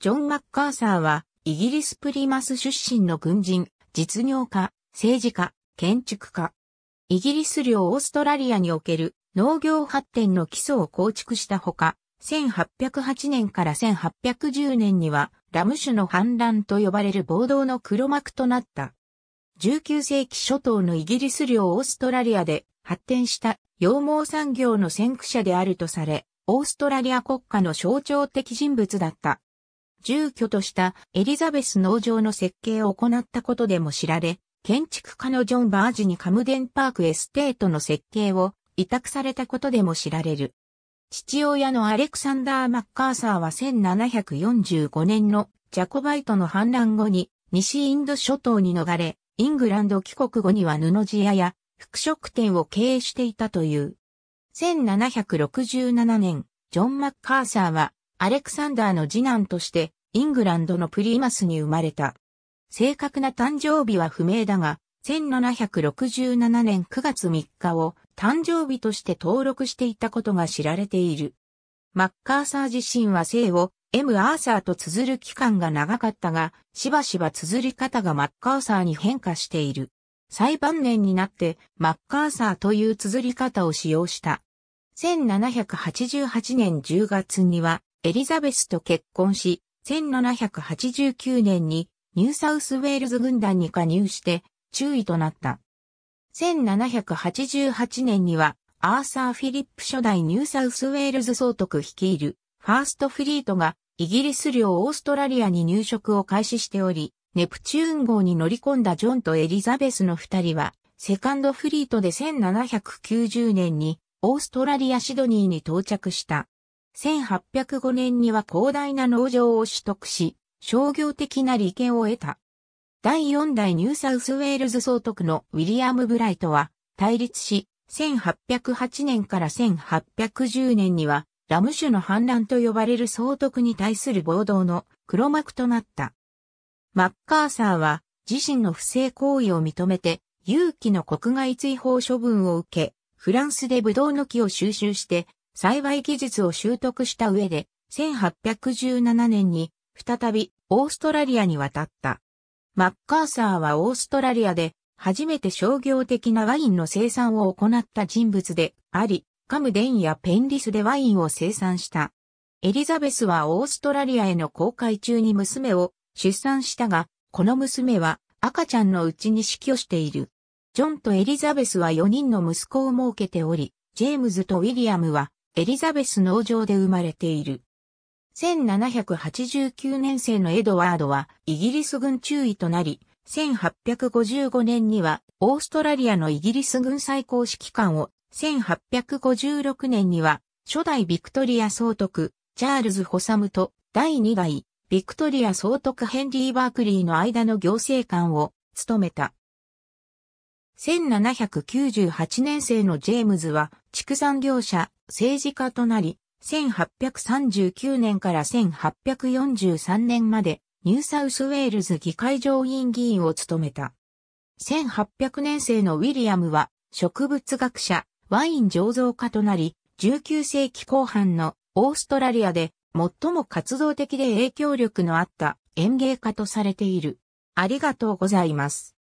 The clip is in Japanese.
ジョン・マッカーサーは、イギリスプリマス出身の軍人、実業家、政治家、建築家。イギリス領オーストラリアにおける農業発展の基礎を構築したほか、1808年から1810年には、ラム酒の反乱と呼ばれる暴動の黒幕となった。19世紀初頭のイギリス領オーストラリアで発展した羊毛産業の先駆者であるとされ、オーストラリア国家の象徴的人物だった。住居としたエリザベス農場の設計を行ったことでも知られ、建築家のジョン・バージにカムデンパークエステートの設計を委託されたことでも知られる。父親のアレクサンダー・マッカーサーは1745年のジャコバイトの反乱後に西インド諸島に逃れ、イングランド帰国後には布地屋や服飾店を経営していたという。1767年、ジョン・マッカーサーはアレクサンダーの次男として、イングランドのプリーマスに生まれた。正確な誕生日は不明だが、1767年9月3日を誕生日として登録していたことが知られている。マッカーサー自身は姓を M. アーサーと綴る期間が長かったが、しばしば綴り方がマッカーサーに変化している。最晩年になってマッカーサーという綴り方を使用した。1788年10月にはエリザベスと結婚し、1789年にニューサウスウェールズ軍団に加入して中尉となった。1788年にはアーサー・フィリップ初代ニューサウスウェールズ総督率いるファーストフリートがイギリス領オーストラリアに入植を開始しており、ネプチューン号に乗り込んだジョンとエリザベスの二人は、セカンドフリートで1790年にオーストラリアシドニーに到着した。1805年には広大な農場を取得し、商業的な利権を得た。第4代ニューサウスウェールズ総督のウィリアム・ブライトは対立し、1808年から1810年にはラム酒の反乱と呼ばれる総督に対する暴動の黒幕となった。マッカーサーは自身の不正行為を認めて勇気の国外追放処分を受け、フランスでブドウの木を収集して幸い技術を習得した上で、1817年に再びオーストラリアに渡った。マッカーサーはオーストラリアで初めて商業的なワインの生産を行った人物であり、カムデンやペンリスでワインを生産した。エリザベスはオーストラリアへの航海中に娘を出産したが、この娘は赤ちゃんのうちに死去している。ジョンとエリザベスは4人の息子を設けており、ジェームズとウィリアムはエリザベス農場で生まれている。1789年生のエドワードはイギリス軍中尉となり、1855年にはオーストラリアのイギリス軍最高指揮官を、1856年には初代ビクトリア総督、チャールズ・ホサムと第2代ビクトリア総督ヘンリー・バークリーの間の行政官を務めた。1798年生のジェームズは畜産業者政治家となり、1839年から1843年までニューサウスウェールズ議会上院議員を務めた。1800年生のウィリアムは植物学者、ワイン醸造家となり、19世紀後半のオーストラリアで最も活動的で影響力のあった園芸家とされている。ありがとうございます。